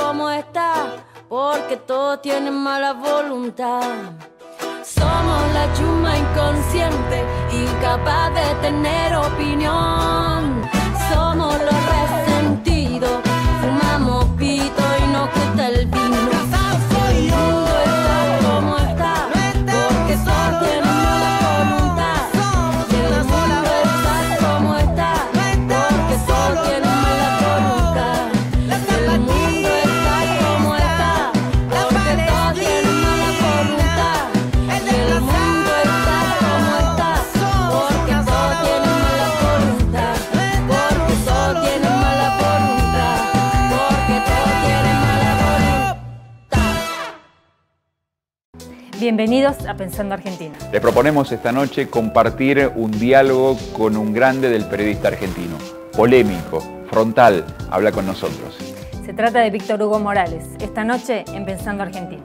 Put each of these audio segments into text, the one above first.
¿Cómo está, porque todos tienen mala voluntad. Somos la chuma inconsciente, incapaz de tener opinión. Bienvenidos a Pensando Argentina. Les proponemos esta noche compartir un diálogo con un grande del periodista argentino, polémico, frontal, habla con nosotros. Se trata de Víctor Hugo Morales, esta noche en Pensando Argentina.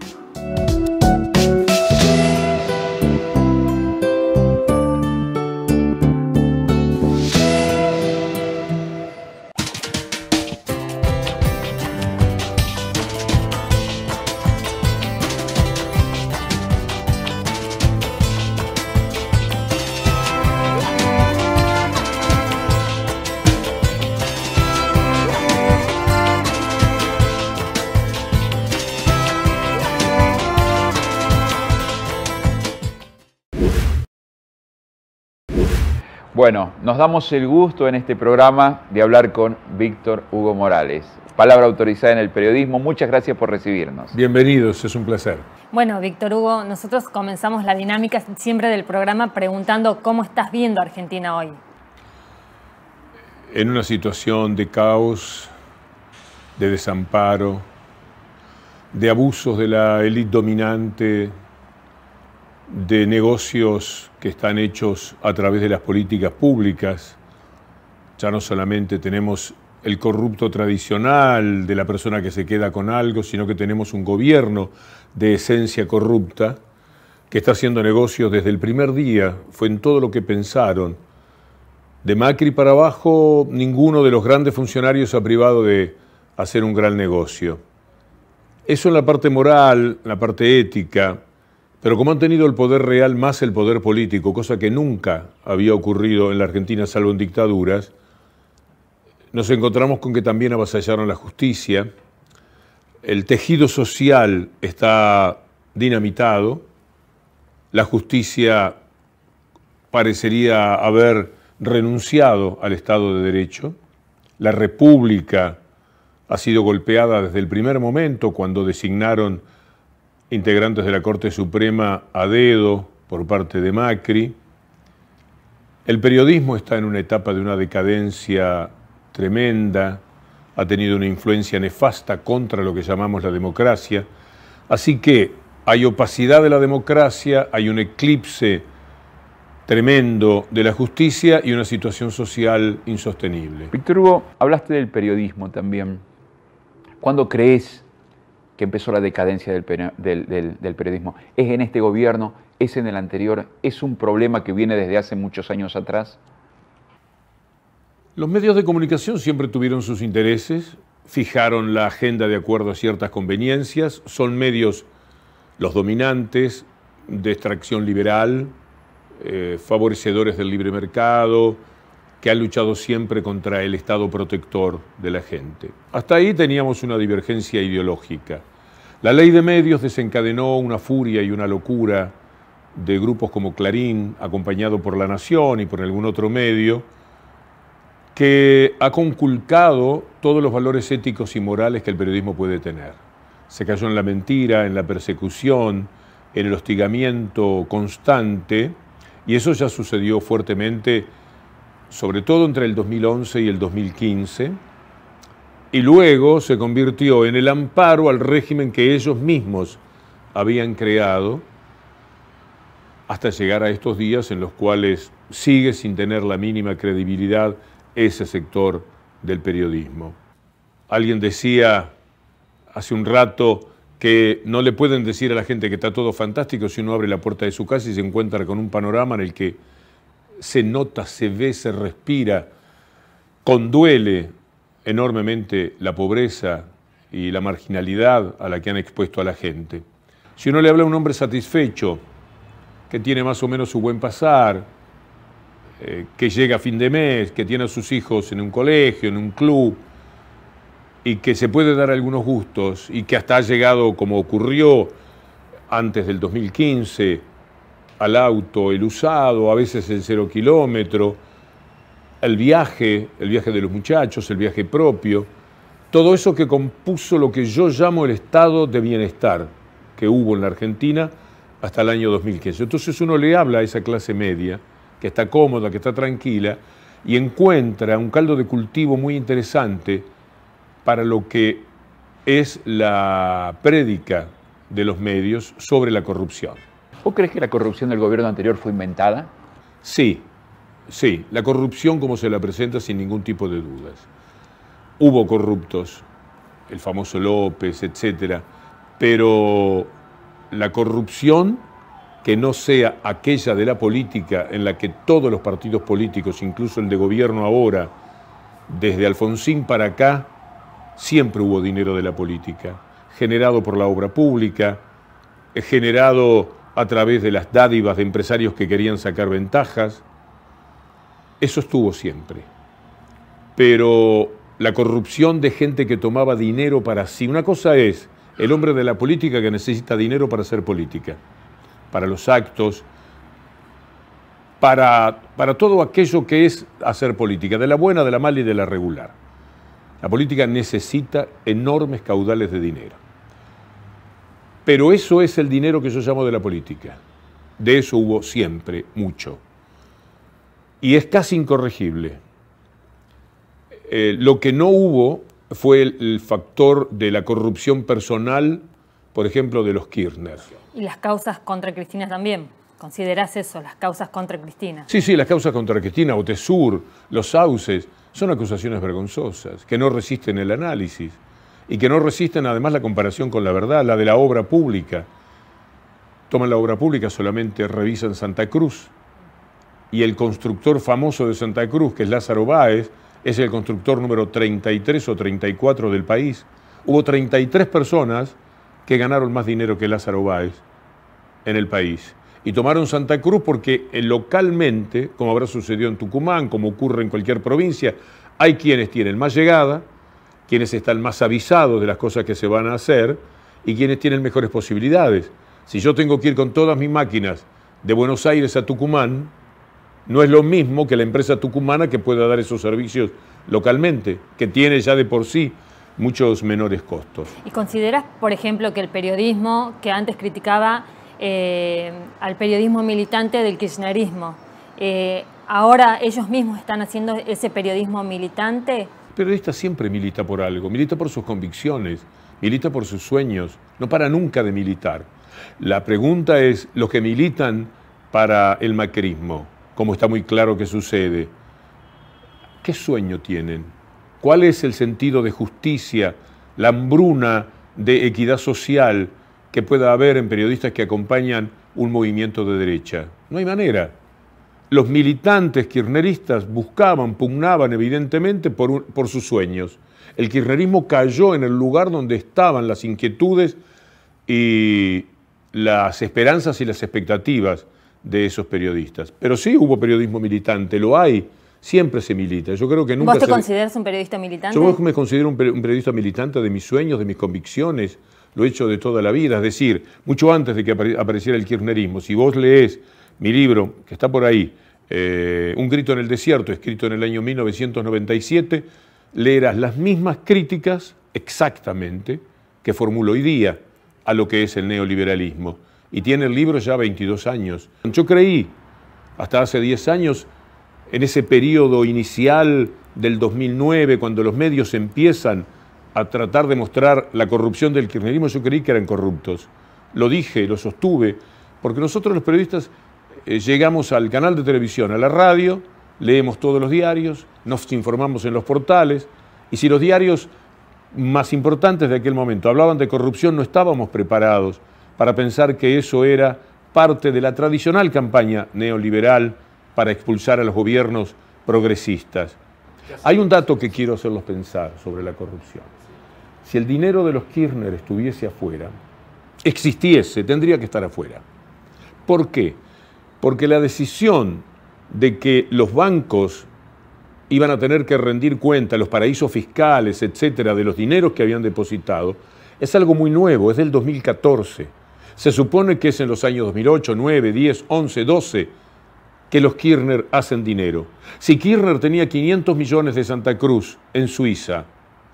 Bueno, nos damos el gusto en este programa de hablar con Víctor Hugo Morales, palabra autorizada en el periodismo. Muchas gracias por recibirnos. Bienvenidos, es un placer. Bueno, Víctor Hugo, nosotros comenzamos la dinámica siempre del programa preguntando cómo estás viendo Argentina hoy. En una situación de caos, de desamparo, de abusos de la élite dominante de negocios que están hechos a través de las políticas públicas. Ya no solamente tenemos el corrupto tradicional de la persona que se queda con algo, sino que tenemos un gobierno de esencia corrupta que está haciendo negocios desde el primer día, fue en todo lo que pensaron. De Macri para abajo, ninguno de los grandes funcionarios ha privado de hacer un gran negocio. Eso es la parte moral, la parte ética, pero como han tenido el poder real más el poder político, cosa que nunca había ocurrido en la Argentina salvo en dictaduras, nos encontramos con que también avasallaron la justicia, el tejido social está dinamitado, la justicia parecería haber renunciado al Estado de Derecho, la República ha sido golpeada desde el primer momento cuando designaron integrantes de la Corte Suprema a dedo por parte de Macri. El periodismo está en una etapa de una decadencia tremenda, ha tenido una influencia nefasta contra lo que llamamos la democracia, así que hay opacidad de la democracia, hay un eclipse tremendo de la justicia y una situación social insostenible. Víctor Hugo, hablaste del periodismo también. ¿Cuándo crees que empezó la decadencia del, periodismo. ¿Es en este gobierno? ¿Es en el anterior? ¿Es un problema que viene desde hace muchos años atrás? Los medios de comunicación siempre tuvieron sus intereses, fijaron la agenda de acuerdo a ciertas conveniencias, son medios los dominantes de extracción liberal, eh, favorecedores del libre mercado, que ha luchado siempre contra el Estado protector de la gente. Hasta ahí teníamos una divergencia ideológica. La ley de medios desencadenó una furia y una locura de grupos como Clarín, acompañado por La Nación y por algún otro medio, que ha conculcado todos los valores éticos y morales que el periodismo puede tener. Se cayó en la mentira, en la persecución, en el hostigamiento constante, y eso ya sucedió fuertemente sobre todo entre el 2011 y el 2015, y luego se convirtió en el amparo al régimen que ellos mismos habían creado hasta llegar a estos días en los cuales sigue sin tener la mínima credibilidad ese sector del periodismo. Alguien decía hace un rato que no le pueden decir a la gente que está todo fantástico si uno abre la puerta de su casa y se encuentra con un panorama en el que se nota, se ve, se respira, conduele enormemente la pobreza y la marginalidad a la que han expuesto a la gente. Si uno le habla a un hombre satisfecho, que tiene más o menos su buen pasar, eh, que llega a fin de mes, que tiene a sus hijos en un colegio, en un club, y que se puede dar algunos gustos, y que hasta ha llegado como ocurrió antes del 2015, al auto, el usado, a veces el cero kilómetro, el viaje, el viaje de los muchachos, el viaje propio, todo eso que compuso lo que yo llamo el estado de bienestar que hubo en la Argentina hasta el año 2015. Entonces uno le habla a esa clase media, que está cómoda, que está tranquila, y encuentra un caldo de cultivo muy interesante para lo que es la prédica de los medios sobre la corrupción. ¿Vos crees que la corrupción del gobierno anterior fue inventada? Sí, sí. La corrupción como se la presenta sin ningún tipo de dudas. Hubo corruptos, el famoso López, etc. pero la corrupción que no sea aquella de la política en la que todos los partidos políticos, incluso el de gobierno ahora, desde Alfonsín para acá, siempre hubo dinero de la política, generado por la obra pública, eh, generado a través de las dádivas de empresarios que querían sacar ventajas. Eso estuvo siempre. Pero la corrupción de gente que tomaba dinero para sí. Una cosa es el hombre de la política que necesita dinero para hacer política, para los actos, para, para todo aquello que es hacer política, de la buena, de la mala y de la regular. La política necesita enormes caudales de dinero. Pero eso es el dinero que yo llamo de la política. De eso hubo siempre mucho. Y es casi incorregible. Eh, lo que no hubo fue el, el, factor de la corrupción personal, por ejemplo, de los Kirchner. Y las causas contra Cristina también. ¿Considerás eso, las causas contra Cristina? Sí, sí, las causas contra Cristina, Otesur, los sauces, son acusaciones vergonzosas, que no resisten el análisis y que no resisten además la comparación con la verdad, la de la obra pública. Toman la obra pública, solamente revisan Santa Cruz. Y el constructor famoso de Santa Cruz, que es Lázaro Báez, es el constructor número 33 o 34 del país. Hubo 33 personas que ganaron más dinero que Lázaro Báez en el país. Y tomaron Santa Cruz porque eh, localmente, como habrá sucedido en Tucumán, como ocurre en cualquier provincia, hay quienes tienen más llegada, quienes están más avisados de las cosas que se van a hacer y quienes tienen mejores posibilidades. Si yo tengo que ir con todas mis máquinas de Buenos Aires a Tucumán, no es lo mismo que la empresa tucumana que pueda dar esos servicios localmente, que tiene ya de por sí muchos menores costos. ¿Y consideras, por ejemplo, que el periodismo que antes criticaba eh, al periodismo militante del kirchnerismo, eh, ahora ellos mismos están haciendo ese periodismo militante? periodista siempre milita por algo, milita por sus convicciones, milita por sus sueños, no para nunca de militar. La pregunta es, los que militan para el macrismo, como está muy claro que sucede, ¿qué sueño tienen? ¿Cuál es el sentido de justicia, la hambruna de equidad social que pueda haber en periodistas que acompañan un movimiento de derecha? No hay manera los militantes kirchneristas buscaban, pugnaban evidentemente por, por, sus sueños. El kirchnerismo cayó en el lugar donde estaban las inquietudes y las esperanzas y las expectativas de esos periodistas. Pero sí hubo periodismo militante, lo hay, siempre se milita. Yo creo que nunca ¿Vos te consideras un periodista militante? Yo me considero un periodista militante de mis sueños, de mis convicciones, lo he hecho de toda la vida. Es decir, mucho antes de que apareciera el kirchnerismo, si vos lees mi libro, que está por ahí, eh, Un grito en el desierto, escrito en el año 1997, leerás las mismas críticas exactamente que formulo hoy día a lo que es el neoliberalismo. Y tiene el libro ya 22 años. Yo creí, hasta hace 10 años, en ese periodo inicial del 2009, cuando los medios empiezan a tratar de mostrar la corrupción del kirchnerismo, yo creí que eran corruptos. Lo dije, lo sostuve, porque nosotros los periodistas eh, llegamos al canal de televisión, a la radio, leemos todos los diarios, nos informamos en los portales, y si los diarios más importantes de aquel momento hablaban de corrupción, no estábamos preparados para pensar que eso era parte de la tradicional campaña neoliberal para expulsar a los gobiernos progresistas. Hay un dato que quiero hacerlos pensar sobre la corrupción. Si el dinero de los Kirchner estuviese afuera, existiese, tendría que estar afuera. ¿Por qué? porque la decisión de que los bancos iban a tener que rendir cuenta, los paraísos fiscales, etcétera, de los dineros que habían depositado, es algo muy nuevo, es del 2014. Se supone que es en los años 2008, 9, 10, 11, 12 que los Kirchner hacen dinero. Si Kirchner tenía 500 millones de Santa Cruz en Suiza,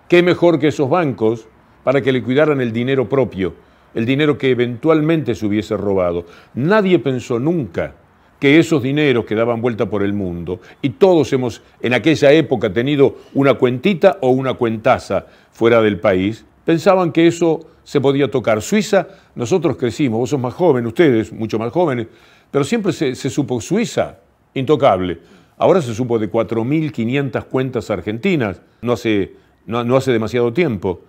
qué mejor que esos bancos para que le cuidaran el dinero propio, el dinero que eventualmente se hubiese robado. Nadie pensó nunca que esos dineros que daban vuelta por el mundo, y todos hemos en aquella época tenido una cuentita o una cuentaza fuera del país, pensaban que eso se podía tocar. Suiza, nosotros crecimos, vos sos más joven, ustedes mucho más jóvenes, pero siempre se, supo Suiza, intocable. Ahora se supo de 4.500 cuentas argentinas, no hace, no hace demasiado tiempo.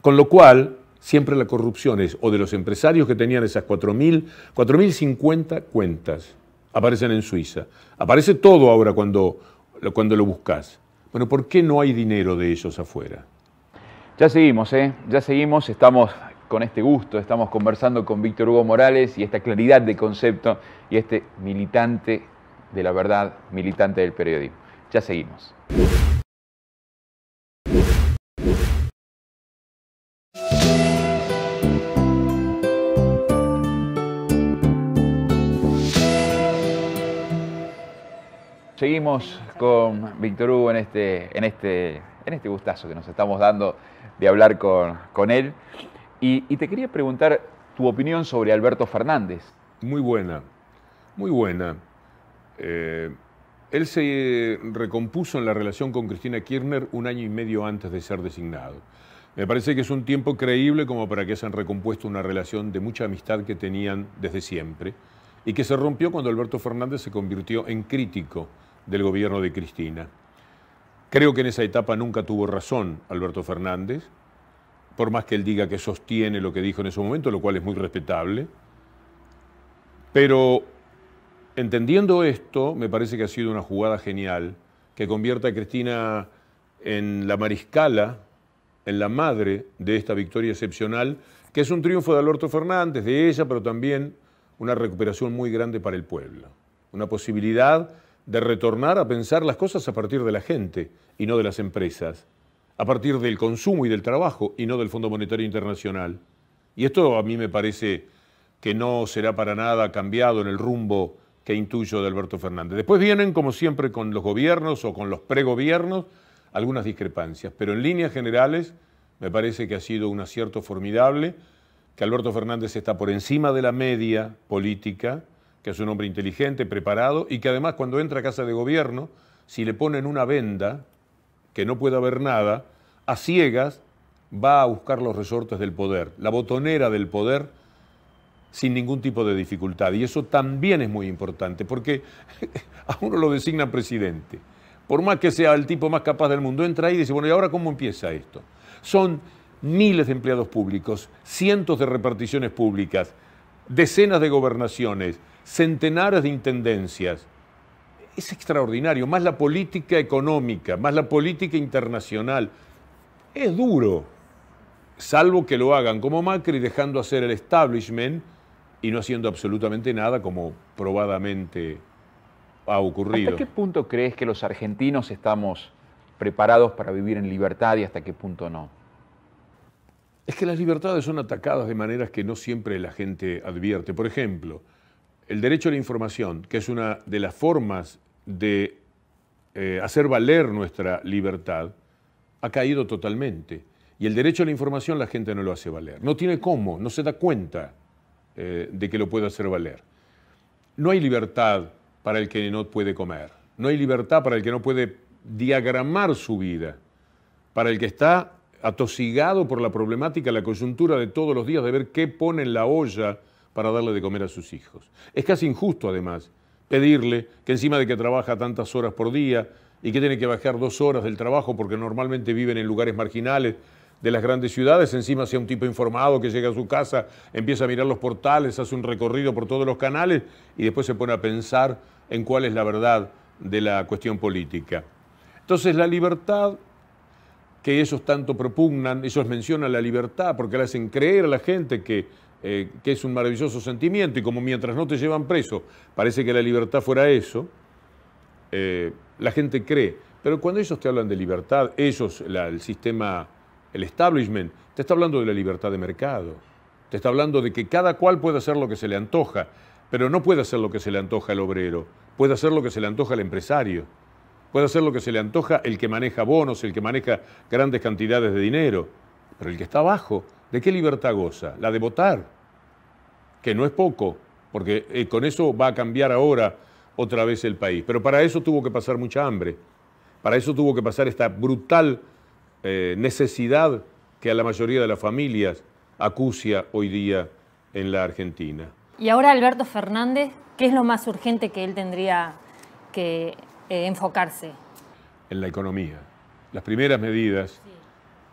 Con lo cual, siempre la corrupción es o de los empresarios que tenían esas 4.000, 4.050 cuentas aparecen en Suiza. Aparece todo ahora cuando, cuando lo buscas. Bueno, ¿por qué no hay dinero de ellos afuera? Ya seguimos, ¿eh? Ya seguimos, estamos con este gusto, estamos conversando con Víctor Hugo Morales y esta claridad de concepto y este militante de la verdad, militante del periodismo. Ya seguimos. seguimos con Víctor Hugo en este, en, este, en este gustazo que nos estamos dando de hablar con, él. Y, te quería preguntar tu opinión sobre Alberto Fernández. Muy buena, muy buena. Eh, él se recompuso en la relación con Cristina Kirchner un año y medio antes de ser designado. Me parece que es un tiempo creíble como para que se han recompuesto una relación de mucha amistad que tenían desde siempre y que se rompió cuando Alberto Fernández se convirtió en crítico del gobierno de Cristina. Creo que en esa etapa nunca tuvo razón Alberto Fernández, por más que él diga que sostiene lo que dijo en ese momento, lo cual es muy respetable. Pero entendiendo esto, me parece que ha sido una jugada genial que convierta a Cristina en la mariscala, en la madre de esta victoria excepcional, que es un triunfo de Alberto Fernández, de ella, pero también una recuperación muy grande para el pueblo. Una posibilidad de retornar a pensar las cosas a partir de la gente y no de las empresas, a partir del consumo y del trabajo y no del Fondo Monetario Internacional. Y esto a mí me parece que no será para nada cambiado en el rumbo que intuyo de Alberto Fernández. Después vienen, como siempre, con los gobiernos o con los pregobiernos, algunas discrepancias, pero en líneas generales me parece que ha sido un acierto formidable, que Alberto Fernández está por encima de la media política, que es un hombre inteligente, preparado, y que además cuando entra a casa de gobierno, si le ponen una venda, que no pueda ver nada, a ciegas va a buscar los resortes del poder, la botonera del poder, sin ningún tipo de dificultad. Y eso también es muy importante, porque a uno lo designan presidente. Por más que sea el tipo más capaz del mundo, entra ahí y dice, bueno, ¿y ahora cómo empieza esto? Son miles de empleados públicos, cientos de reparticiones públicas, decenas de gobernaciones, centenares de intendencias. Es extraordinario, más la política económica, más la política internacional. Es duro, salvo que lo hagan como Macri, dejando hacer el establishment y no haciendo absolutamente nada como probadamente ha ocurrido. ¿Hasta qué punto crees que los argentinos estamos preparados para vivir en libertad y hasta qué punto no? Es que las libertades son atacadas de maneras que no siempre la gente advierte. Por ejemplo, el derecho a la información, que es una de las formas de eh, hacer valer nuestra libertad, ha caído totalmente. Y el derecho a la información la gente no lo hace valer. No tiene cómo, no se da cuenta eh, de que lo puede hacer valer. No hay libertad para el que no puede comer. No hay libertad para el que no puede diagramar su vida. Para el que está atosigado por la problemática, la coyuntura de todos los días, de ver qué pone en la olla para darle de comer a sus hijos. Es casi injusto, además, pedirle que encima de que trabaja tantas horas por día y que tiene que bajar dos horas del trabajo porque normalmente viven en lugares marginales de las grandes ciudades, encima sea un tipo informado que llega a su casa, empieza a mirar los portales, hace un recorrido por todos los canales y después se pone a pensar en cuál es la verdad de la cuestión política. Entonces la libertad que ellos tanto propugnan, ellos mencionan la libertad porque le hacen creer a la gente que eh, que es un maravilloso sentimiento y como mientras no te llevan preso, parece que la libertad fuera eso, eh, la gente cree. Pero cuando ellos te hablan de libertad, ellos, el sistema, el establishment, te está hablando de la libertad de mercado, te está hablando de que cada cual puede hacer lo que se le antoja, pero no puede hacer lo que se le antoja el obrero, puede hacer lo que se le antoja el empresario, puede hacer lo que se le antoja el que maneja bonos, el que maneja grandes cantidades de dinero, pero el que está abajo, ¿de qué libertad goza? La de votar que no es poco, porque eh, con eso va a cambiar ahora otra vez el país. Pero para eso tuvo que pasar mucha hambre, para eso tuvo que pasar esta brutal eh, necesidad que a la mayoría de las familias acucia hoy día en la Argentina. Y ahora Alberto Fernández, ¿qué es lo más urgente que él tendría que eh, enfocarse? En la economía. Las primeras medidas,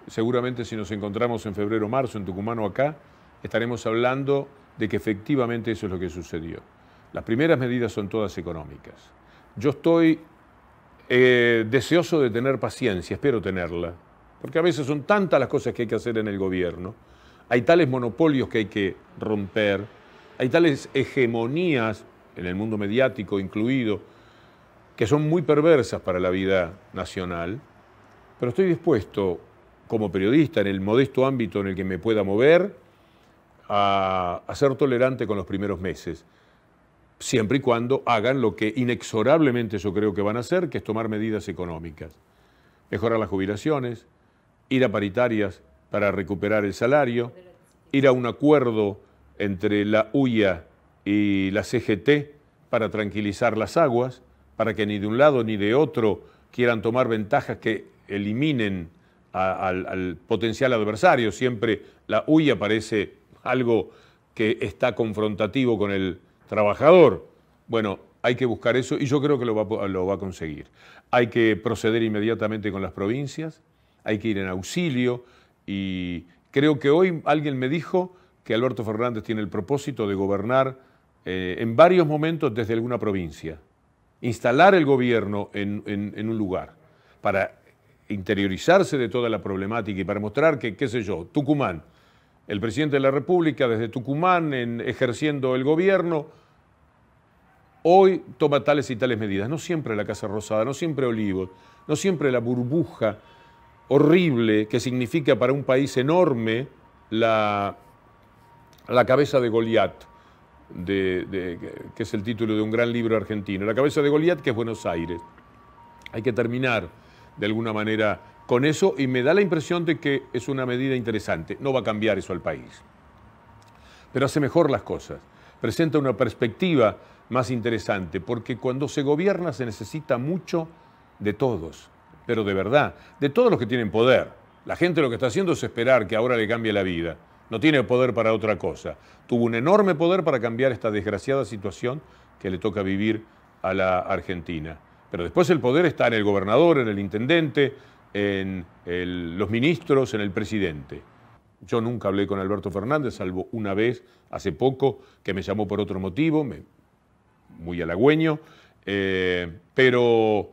seguramente si nos encontramos en febrero o marzo en Tucumán o acá, estaremos hablando de que efectivamente eso es lo que sucedió. Las primeras medidas son todas económicas. Yo estoy eh, deseoso de tener paciencia, espero tenerla, porque a veces son tantas las cosas que hay que hacer en el gobierno, hay tales monopolios que hay que romper, hay tales hegemonías, en el mundo mediático incluido, que son muy perversas para la vida nacional, pero estoy dispuesto, como periodista, en el modesto ámbito en el que me pueda mover, a, ser tolerante con los primeros meses, siempre y cuando hagan lo que inexorablemente yo creo que van a hacer, que es tomar medidas económicas. Mejorar las jubilaciones, ir a paritarias para recuperar el salario, ir a un acuerdo entre la UIA y la CGT para tranquilizar las aguas, para que ni de un lado ni de otro quieran tomar ventajas que eliminen al, al, potencial adversario. Siempre la UIA parece algo que está confrontativo con el trabajador. Bueno, hay que buscar eso y yo creo que lo va, lo va a conseguir. Hay que proceder inmediatamente con las provincias, hay que ir en auxilio y creo que hoy alguien me dijo que Alberto Fernández tiene el propósito de gobernar eh, en varios momentos desde alguna provincia, instalar el gobierno en un lugar para interiorizarse de toda la problemática y para mostrar que, qué sé yo, Tucumán el presidente de la República desde Tucumán, en, ejerciendo el gobierno, hoy toma tales y tales medidas. No siempre la Casa Rosada, no siempre Olivos, no siempre la burbuja horrible que significa para un país enorme la, la cabeza de Goliat, que es el título de un gran libro argentino. La cabeza de Goliat, que es Buenos Aires. Hay que terminar de alguna manera con eso y me da la impresión de que es una medida interesante. No va a cambiar eso al país. Pero hace mejor las cosas, presenta una perspectiva más interesante, porque cuando se gobierna se necesita mucho de todos, pero de verdad, de todos los que tienen poder. La gente lo que está haciendo es esperar que ahora le cambie la vida. No tiene poder para otra cosa. Tuvo un enorme poder para cambiar esta desgraciada situación que le toca vivir a la Argentina. Pero después el poder está en el gobernador, en el intendente, en los ministros, en el presidente. Yo nunca hablé con Alberto Fernández, salvo una vez hace poco, que me llamó por otro motivo, muy halagüeño, eh, pero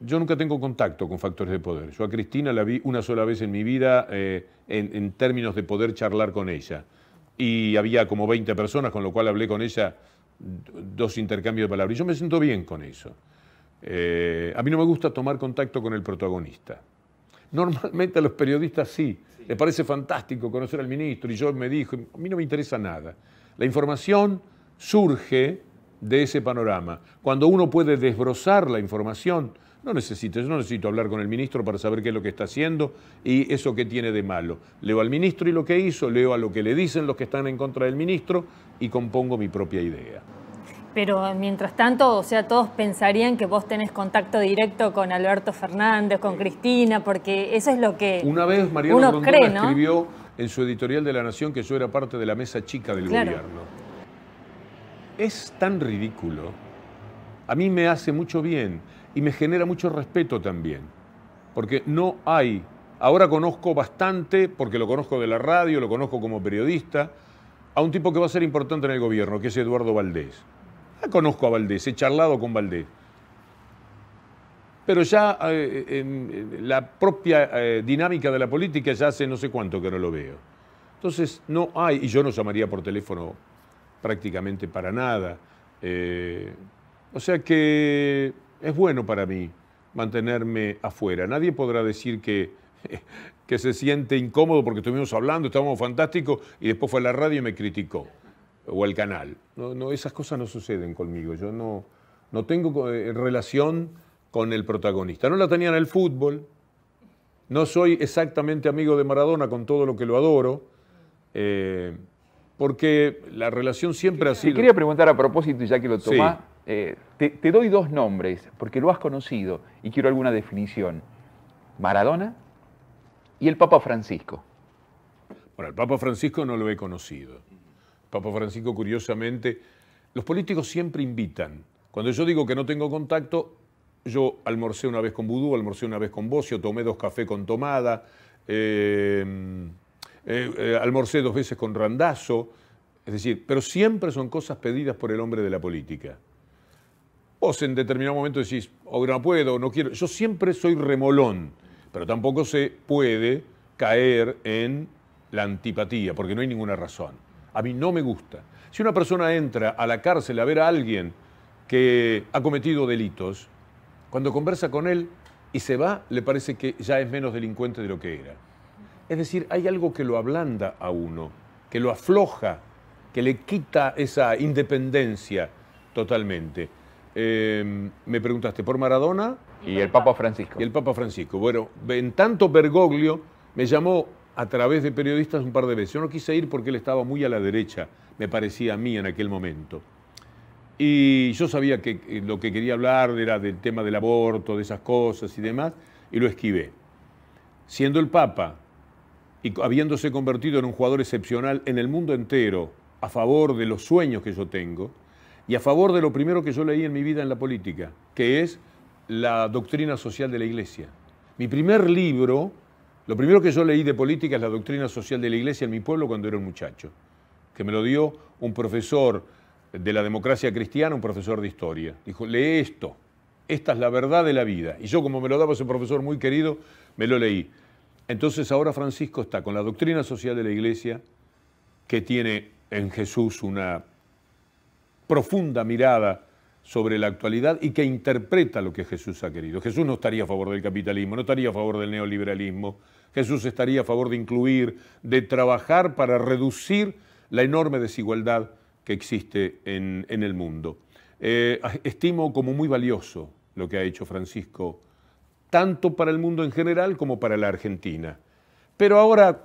yo nunca tengo contacto con factores de poder. Yo a Cristina la vi una sola vez en mi vida eh, en, en, términos de poder charlar con ella. Y había como 20 personas, con lo cual hablé con ella dos intercambios de palabras. Y yo me siento bien con eso. Eh, a mí no me gusta tomar contacto con el protagonista. Normalmente a los periodistas sí, les parece fantástico conocer al ministro y yo me dijo, a mí no me interesa nada. La información surge de ese panorama. Cuando uno puede desbrozar la información, no necesito, yo no necesito hablar con el ministro para saber qué es lo que está haciendo y eso que tiene de malo. Leo al ministro y lo que hizo, leo a lo que le dicen los que están en contra del ministro y compongo mi propia idea. Pero mientras tanto, o sea, todos pensarían que vos tenés contacto directo con Alberto Fernández, con Cristina, porque eso es lo que Una vez Mariano uno escribió en su editorial de La Nación que yo era parte de la mesa chica del gobierno. Es tan ridículo. A mí me hace mucho bien y me genera mucho respeto también, porque no hay... Ahora conozco bastante, porque lo conozco de la radio, lo conozco como periodista, a un tipo que va a ser importante en el gobierno, que es Eduardo Valdés ya ah, conozco a Valdés, he charlado con Valdés. Pero ya eh, la propia eh, dinámica de la política ya hace no sé cuánto que no lo veo. Entonces, no hay, y yo no llamaría por teléfono prácticamente para nada. Eh, o sea que es bueno para mí mantenerme afuera. Nadie podrá decir que, que se siente incómodo porque estuvimos hablando, estábamos fantásticos y después fue a la radio y me criticó o el canal. No, esas cosas no suceden conmigo. Yo no, no tengo eh, relación con el protagonista. No la tenía en el fútbol. No soy exactamente amigo de Maradona con todo lo que lo adoro. Eh, porque la relación siempre ha sido. Te quería preguntar a propósito, y ya que lo tomás. Eh, te, te, doy dos nombres, porque lo has conocido y quiero alguna definición. Maradona y el Papa Francisco. Bueno, el Papa Francisco no lo he conocido. Papa Francisco, curiosamente, los políticos siempre invitan. Cuando yo digo que no tengo contacto, yo almorcé una vez con Vudú, almorcé una vez con Bocio, tomé dos cafés con Tomada, eh, eh, eh, almorcé dos veces con Randazo. Es decir, pero siempre son cosas pedidas por el hombre de la política. Vos en determinado momento decís, ahora oh, no puedo, no quiero. Yo siempre soy remolón, pero tampoco se puede caer en la antipatía, porque no hay ninguna razón. A mí no me gusta. Si una persona entra a la cárcel a ver a alguien que ha cometido delitos, cuando conversa con él y se va, le parece que ya es menos delincuente de lo que era. Es decir, hay algo que lo ablanda a uno, que lo afloja, que le quita esa independencia totalmente. Em, me preguntaste por Maradona. Y el Papa Francisco. Y el Papa Francisco. Bueno, en tanto Bergoglio me llamó a través de periodistas un par de veces. Yo no quise ir porque él estaba muy a la derecha, me parecía a mí en aquel momento. Y yo sabía que lo que quería hablar era del tema del aborto, de esas cosas y demás, y lo esquivé. Siendo el Papa y habiéndose convertido en un jugador excepcional en el mundo entero, a favor de los sueños que yo tengo, y a favor de lo primero que yo leí en mi vida en la política, que es la doctrina social de la Iglesia. Mi primer libro lo primero que yo leí de política es la doctrina social de la Iglesia en mi pueblo cuando era un muchacho, que me lo dio un profesor de la democracia cristiana, un profesor de historia. Dijo, lee esto, esta es la verdad de la vida. Y yo como me lo daba ese profesor muy querido, me lo leí. Entonces ahora Francisco está con la doctrina social de la Iglesia, que tiene en Jesús una profunda mirada sobre la actualidad y que interpreta lo que Jesús ha querido. Jesús no estaría a favor del capitalismo, no estaría a favor del neoliberalismo, Jesús estaría a favor de incluir, de trabajar para reducir la enorme desigualdad que existe en, el mundo. Eh, ah, estimo como muy valioso lo que ha hecho Francisco, tanto para el mundo en general como para la Argentina. Pero ahora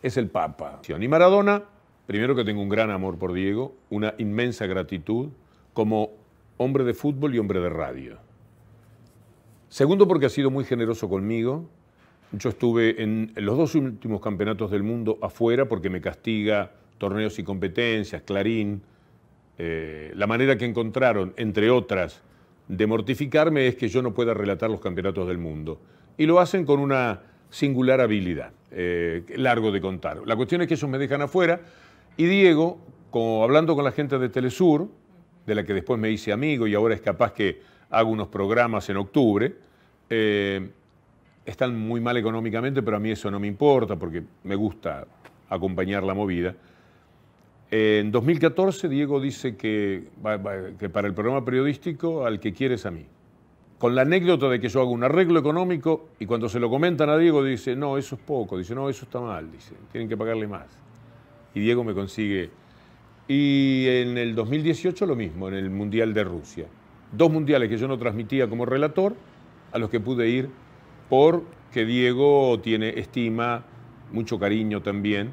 es el Papa. Y Maradona, primero que tengo un gran amor por Diego, una inmensa gratitud, como hombre de fútbol y hombre de radio. Segundo, porque ha sido muy generoso conmigo. Yo estuve en los dos últimos campeonatos del mundo afuera porque me castiga torneos y competencias, Clarín. Eh, la manera que encontraron, entre otras, de mortificarme es que yo no pueda relatar los campeonatos del mundo. Y lo hacen con una singular habilidad, eh, largo de contar. La cuestión es que ellos me dejan afuera y Diego, como hablando con la gente de Telesur, de la que después me hice amigo y ahora es capaz que hago unos programas en octubre, eh, están muy mal económicamente, pero a mí eso no me importa porque me gusta acompañar la movida. en 2014 Diego dice que, para el programa periodístico al que quieres a mí. Con la anécdota de que yo hago un arreglo económico y cuando se lo comentan a Diego dice, no, eso es poco, dice, no, eso está mal, dice, tienen que pagarle más. Y Diego me consigue y en el 2018 lo mismo, en el Mundial de Rusia. Dos mundiales que yo no transmitía como relator, a los que pude ir porque Diego tiene estima, mucho cariño también.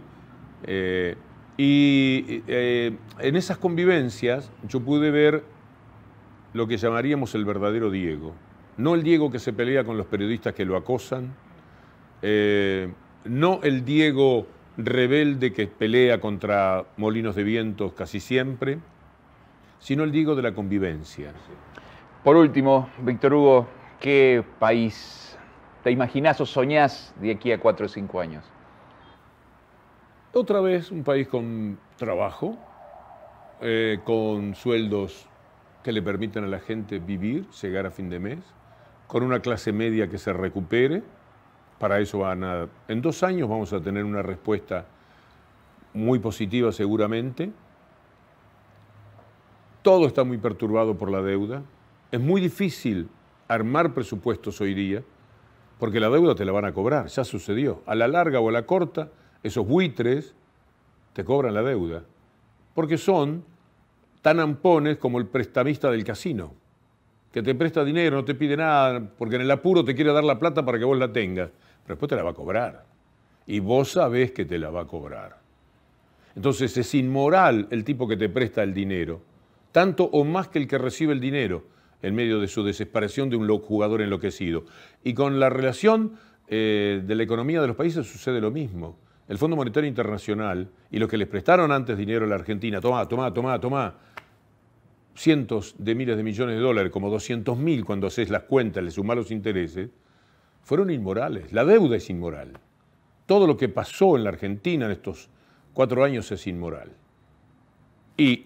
Eh, y eh, en esas convivencias yo pude ver lo que llamaríamos el verdadero Diego. No el Diego que se pelea con los periodistas que lo acosan, eh, no el Diego rebelde que pelea contra molinos de vientos casi siempre, sino el digo de la convivencia. Por último, Víctor Hugo, ¿qué país te imaginás o soñás de aquí a cuatro o cinco años? Otra vez un país con trabajo, eh, con sueldos que le permitan a la gente vivir, llegar a fin de mes, con una clase media que se recupere para eso van a... En dos años vamos a tener una respuesta muy positiva seguramente. Todo está muy perturbado por la deuda. Es muy difícil armar presupuestos hoy día porque la deuda te la van a cobrar, ya sucedió. A la larga o a la corta, esos buitres te cobran la deuda porque son tan ampones como el prestamista del casino, que te presta dinero, no te pide nada, porque en el apuro te quiere dar la plata para que vos la tengas después te la va a cobrar. Y vos sabés que te la va a cobrar. Entonces es inmoral el tipo que te presta el dinero, tanto o más que el que recibe el dinero, en medio de su desesperación de un jugador enloquecido. Y con la relación eh, de la economía de los países sucede lo mismo. El Fondo Monetario Internacional y los que les prestaron antes dinero a la Argentina, toma, toma, tomá, toma, cientos de miles de millones de dólares, como 200 mil cuando haces las cuentas, le sumás los intereses, fueron inmorales. La deuda es inmoral. Todo lo que pasó en la Argentina en estos cuatro años es inmoral. Y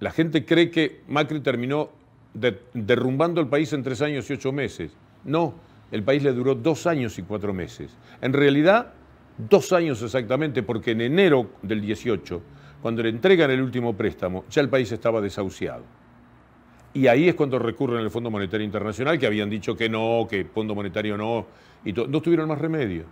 la gente cree que Macri terminó derrumbando el país en tres años y ocho meses. No, el país le duró dos años y cuatro meses. En realidad, dos años exactamente, porque en enero del 18, cuando le entregan el último préstamo, ya el país estaba desahuciado. Y ahí es cuando recurren al Fondo Monetario Internacional, que habían dicho que no, que Fondo Monetario no, y no tuvieron más remedio.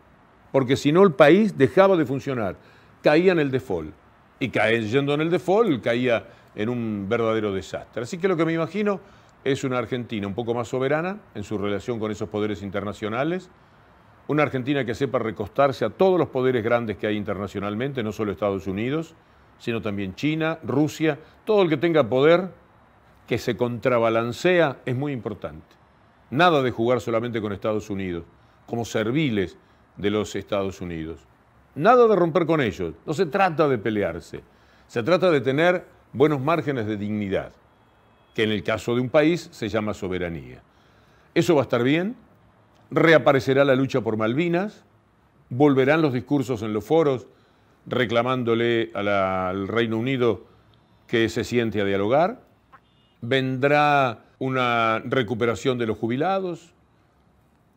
Porque si no, el país dejaba de funcionar, caía en el default. Y cayendo en el default, caía en un verdadero desastre. Así que lo que me imagino es una Argentina un poco más soberana en su relación con esos poderes internacionales, una Argentina que sepa recostarse a todos los poderes grandes que hay internacionalmente, no solo Estados Unidos, sino también China, Rusia, todo el que tenga poder que se contrabalancea es muy importante. Nada de jugar solamente con Estados Unidos, como serviles de los Estados Unidos. Nada de romper con ellos, no se trata de pelearse, se trata de tener buenos márgenes de dignidad, que en el caso de un país se llama soberanía. Eso va a estar bien, reaparecerá la lucha por Malvinas, volverán los discursos en los foros reclamándole al Reino Unido que se siente a dialogar, vendrá una recuperación de los jubilados,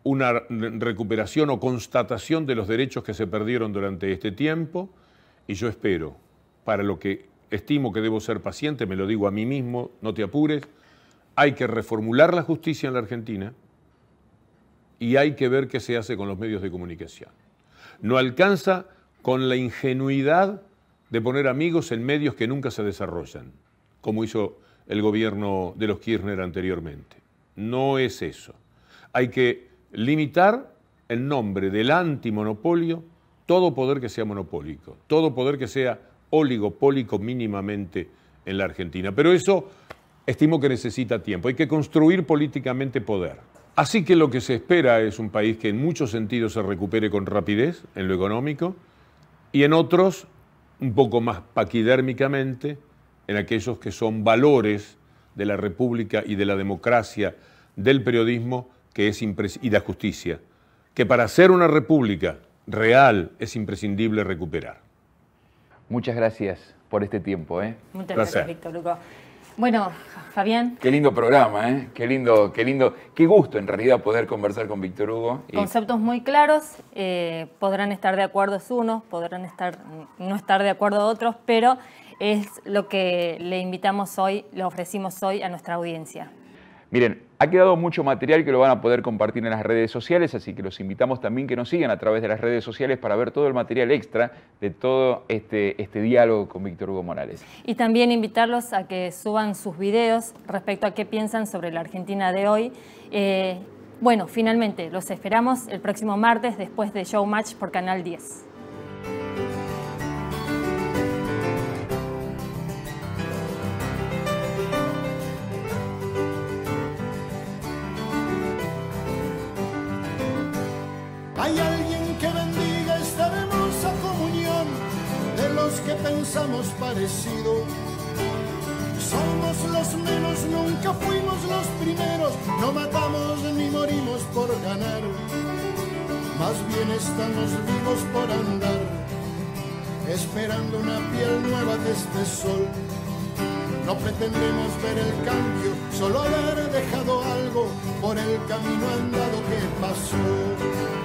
una recuperación o constatación de los derechos que se perdieron durante este tiempo y yo espero, para lo que estimo que debo ser paciente, me lo digo a mí mismo, no te apures, hay que reformular la justicia en la Argentina y hay que ver qué se hace con los medios de comunicación. No alcanza con la ingenuidad de poner amigos en medios que nunca se desarrollan, como hizo el gobierno de los Kirchner anteriormente. No es eso. Hay que limitar el nombre del antimonopolio todo poder que sea monopólico, todo poder que sea oligopólico mínimamente en la Argentina. Pero eso estimo que necesita tiempo. Hay que construir políticamente poder. Así que lo que se espera es un país que en muchos sentidos se recupere con rapidez en lo económico y en otros un poco más paquidérmicamente en aquellos que son valores de la República y de la democracia, del periodismo que es y de la justicia, que para ser una república real es imprescindible recuperar. Muchas gracias por este tiempo. ¿eh? Muchas gracias, Víctor Hugo. Bueno, Fabián. Qué lindo programa, ¿eh? Qué lindo, qué lindo, qué gusto en realidad poder conversar con Víctor Hugo. Conceptos muy claros, eh, podrán estar de acuerdo unos, podrán estar, no estar de acuerdo otros, pero es lo que le invitamos hoy, le ofrecimos hoy a nuestra audiencia. Miren, ha quedado mucho material que lo van a poder compartir en las redes sociales, así que los invitamos también que nos sigan a través de las redes sociales para ver todo el material extra de todo este, este diálogo con Víctor Hugo Morales. Y también invitarlos a que suban sus videos respecto a qué piensan sobre la Argentina de hoy. Eh, bueno, finalmente, los esperamos el próximo martes después de Showmatch por Canal 10. Hemos parecido. Somos los menos, nunca fuimos los primeros, no matamos ni morimos por ganar. Más bien estamos vivos por andar, esperando una piel nueva de este sol. No pretendemos ver el cambio, solo haber dejado algo por el camino andado que pasó.